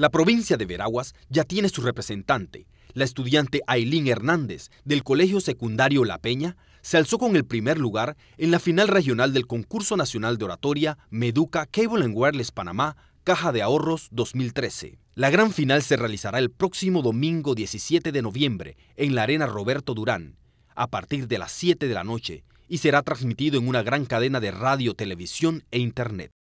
La provincia de Veraguas ya tiene su representante. La estudiante Ailín Hernández, del Colegio Secundario La Peña, se alzó con el primer lugar en la final regional del Concurso Nacional de Oratoria Meduca Cable and Wireless Panamá Caja de Ahorros 2013. La gran final se realizará el próximo domingo 17 de noviembre en la Arena Roberto Durán, a partir de las 7 de la noche, y será transmitido en una gran cadena de radio, televisión e internet.